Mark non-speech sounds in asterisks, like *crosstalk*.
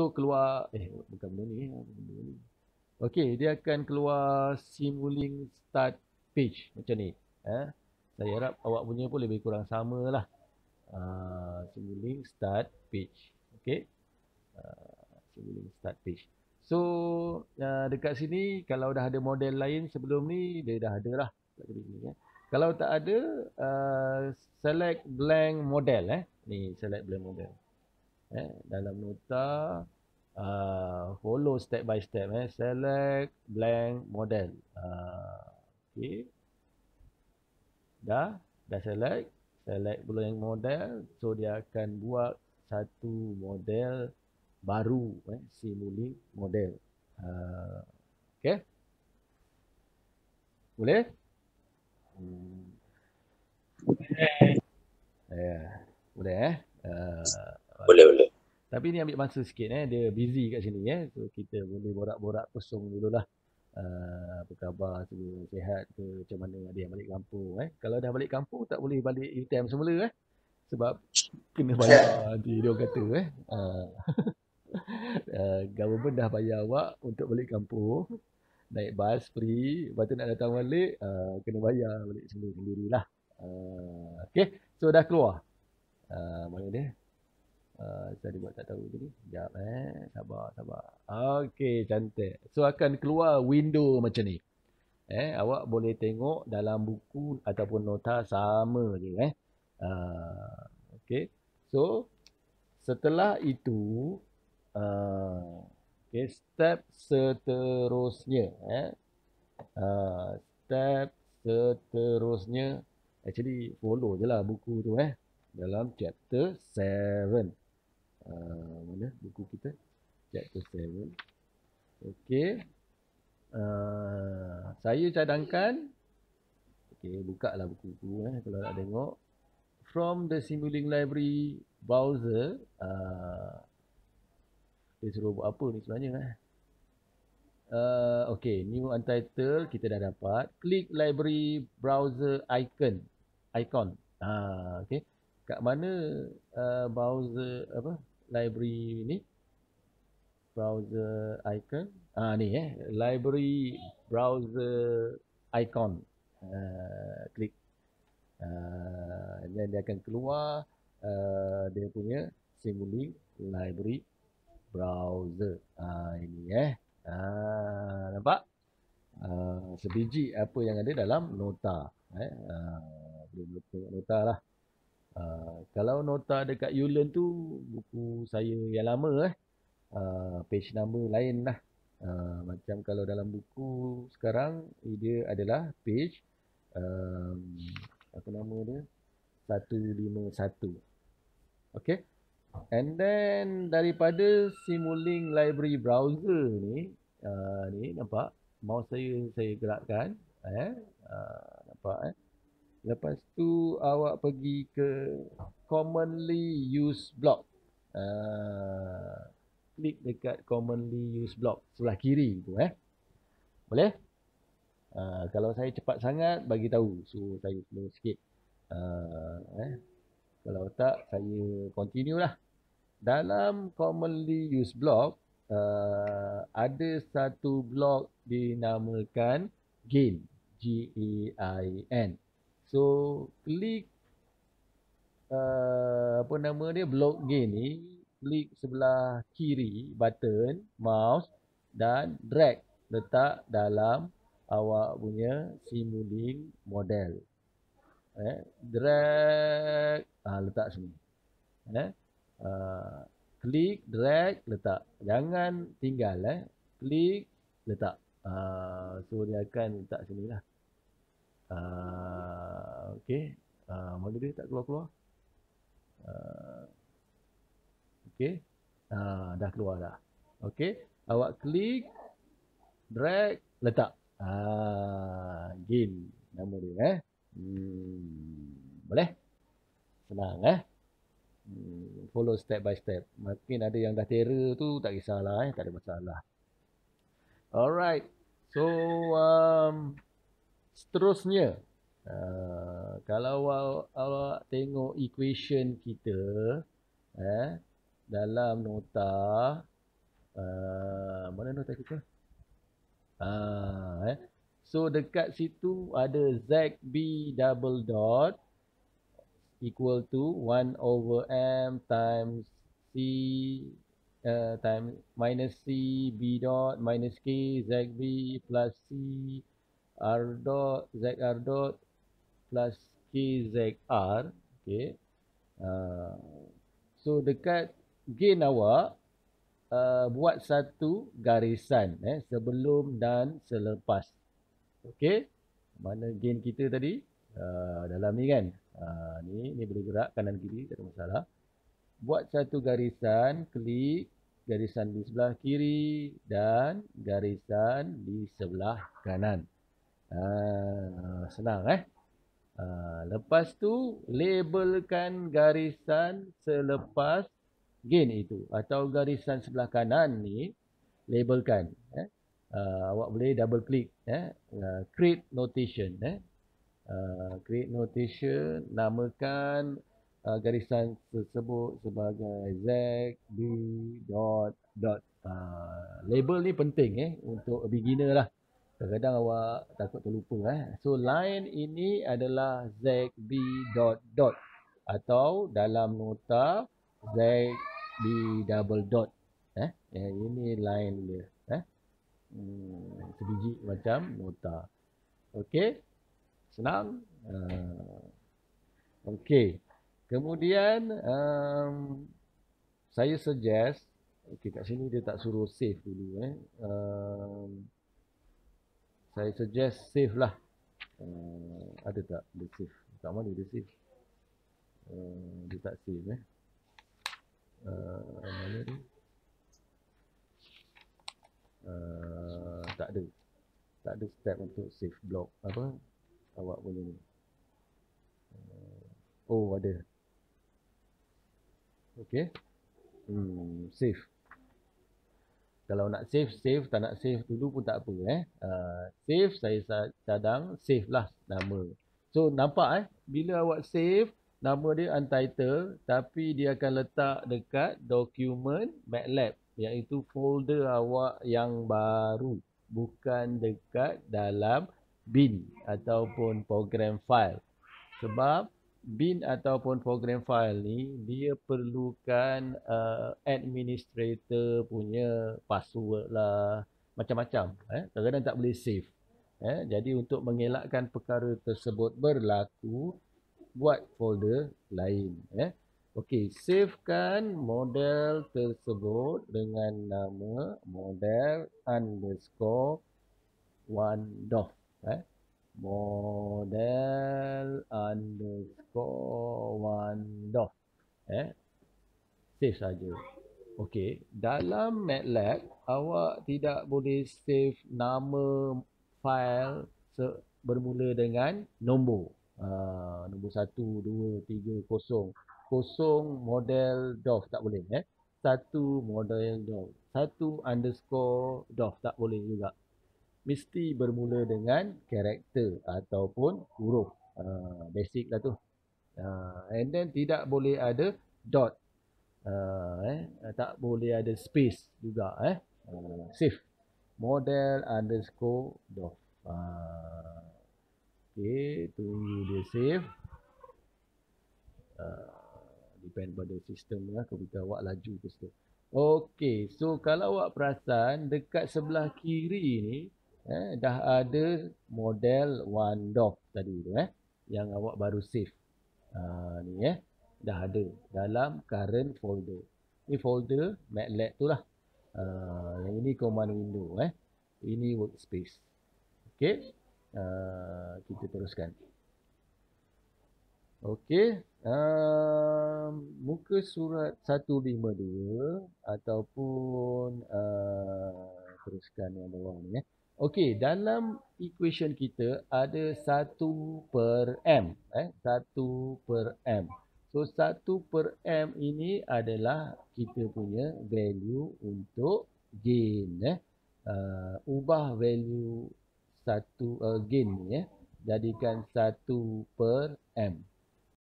tu keluar eh bukan benda ni eh, benda ni okey dia akan keluar simulink start page macam ni eh saya harap awak punya pun lebih kurang sama lah. uh, ah, simulink start page okey a uh, simulink start page so uh, dekat sini kalau dah ada model lain sebelum ni dia dah ada lah eh. kalau tak ada uh, select blank model eh ni select blank model eh, dalam nota uh, follow step by step eh select blank model uh, okey dah dah select select blank model so dia akan buat satu model baru eh simuli model uh, okey boleh Yeah. Eh, boleh eh? Uh, boleh, boleh. Tapi ni ambil masa sikit eh. Dia busy kat sini eh. So, kita boleh borak-borak kosong dulu lah. Uh, ah, apa khabar tu, sihat ke macam mana ada yang balik kampung eh. Kalau dah balik kampung tak boleh balik UTM semula eh. Sebab kena bayar nanti dia kata eh. Uh, uh, *laughs* government dah bayar awak untuk balik kampung. Naik bas free. Lepas tu nak datang balik uh, kena bayar balik semula sendirilah. Uh, okay. So dah keluar. Uh, mana dia? saya eh, ada buat tak tahu tadi. Sekejap eh. Sabar, sabar. Okey, cantik. So, akan keluar window macam ni. Eh, awak boleh tengok dalam buku ataupun nota sama je eh. Uh, eh, okay. So, setelah itu, uh, eh, okay, step seterusnya. Eh. Uh, step seterusnya. Actually, follow je lah buku tu eh. Dalam chapter 7. Ah, mana buku kita chapter 7 okey uh, saya cadangkan okey buka lah buku tu eh kalau nak tengok from the simulink library browser uh, dia suruh buat apa ni sebenarnya eh Uh, okay, new untitled kita dah dapat. Klik library browser icon. Icon. Ah, uh, okay. Kat mana uh, browser apa? library ni browser icon ah ni eh library browser icon uh, klik dan ah, dia akan keluar uh, dia punya simuli library browser ah ini eh ah nampak uh, sebiji apa yang ada dalam nota eh uh, boleh tengok nota lah Uh, kalau nota dekat Yulen tu buku saya yang lama eh. Uh, page number lain lah. Uh, macam kalau dalam buku sekarang dia adalah page um, apa nama dia? 151. Okay. And then daripada Simulink Library Browser ni uh, ni nampak mouse saya saya gerakkan eh uh, nampak eh Lepas tu awak pergi ke commonly used block. Uh, klik dekat commonly used block sebelah kiri tu eh. Boleh? Uh, kalau saya cepat sangat bagi tahu suruh so, saya slow sikit. Uh, eh. Kalau tak saya continue lah. Dalam commonly used block uh, ada satu block dinamakan gain. g a e G-A-I-N. So klik uh, apa nama dia blog gain ni, klik sebelah kiri button mouse dan drag letak dalam awak punya simulink model. Eh, drag ah letak sini. Eh, uh, klik drag letak. Jangan tinggal eh. Klik letak. Uh, so dia akan letak sini lah. Ah, Okey, uh, ah, maghrib tak keluar-keluar. Uh, Okey, uh, dah keluar dah. Okey, awak klik, drag, letak. Ah, uh, game nama dia eh. Hmm, boleh? Senang eh. Hmm, follow step by step. Mungkin ada yang dah terror tu tak kisahlah eh, tak ada masalah. Alright. So um, seterusnya Eh, kalau awak tengok equation kita eh dalam nota uh, mana nota kita uh, eh so dekat situ ada z b double dot equal to 1 over m times c uh, eh, time minus c b dot minus k z b plus c r dot z r dot plus KZR. Okay. Uh, so dekat gain awak, uh, buat satu garisan eh, sebelum dan selepas. Okay. Mana gain kita tadi? Uh, dalam ni kan? Uh, ni, ni boleh gerak kanan kiri, tak ada masalah. Buat satu garisan, klik garisan di sebelah kiri dan garisan di sebelah kanan. Uh, senang eh? Ha, lepas tu, labelkan garisan selepas gain itu. Atau garisan sebelah kanan ni, labelkan. Eh. Uh, awak boleh double click. Eh. Uh, create notation. Eh. Uh, create notation, namakan uh, garisan tersebut sebagai Z, B, dot, dot. Uh, label ni penting eh, untuk beginner lah. Kadang-kadang awak takut terlupa eh. So line ini adalah ZB dot dot atau dalam nota ZB double dot eh. eh ini line dia eh. Hmm, sebiji macam nota. Okey. Senang. Uh, Okey. Kemudian um, saya suggest Okey kat sini dia tak suruh save dulu eh. uh, saya suggest save lah. Uh, ada tak dia save? Tak mana di save? Uh, eh, dia tak save eh. Uh, mana dia? Uh, tak ada. Tak ada step untuk save blog. Apa? Awak punya ni. oh ada. Okay. Hmm, save kalau nak save save tak nak save dulu pun tak apa eh uh, save saya cadang save lah nama so nampak eh bila awak save nama dia untitled tapi dia akan letak dekat document matlab iaitu folder awak yang baru bukan dekat dalam bin ataupun program file sebab bin ataupun program file ni dia perlukan uh, administrator punya password lah macam-macam eh kadang-kadang tak boleh save eh jadi untuk mengelakkan perkara tersebut berlaku buat folder lain eh okey savekan model tersebut dengan nama model underscore one dot eh model underscore one dot eh save saja okey dalam matlab awak tidak boleh save nama file se- bermula dengan nombor uh, nombor 1 2 3 0 kosong model dot tak boleh eh satu model dot satu underscore dot tak boleh juga mesti bermula dengan karakter ataupun huruf. Uh, basic lah tu. Uh, and then tidak boleh ada dot. Uh, eh, tak boleh ada space juga. Eh. Uh, save. Model underscore dot. Uh, okay. Tu dia save. Uh, depend pada sistem lah. Kepada awak laju ke situ. Okay. So kalau awak perasan dekat sebelah kiri ni eh, dah ada model one dock tadi tu eh yang awak baru save ha, ni eh dah ada dalam current folder ni folder matlab tu lah ha, yang ini command window eh ini workspace ok uh, ah, kita teruskan ok uh, muka surat 152 ataupun uh, teruskan yang bawah ni eh. Okey, dalam equation kita ada 1 per M. Eh? 1 per M. So, 1 per M ini adalah kita punya value untuk gain. Eh? Uh, ubah value 1 uh, gain ni. Eh? Jadikan 1 per M.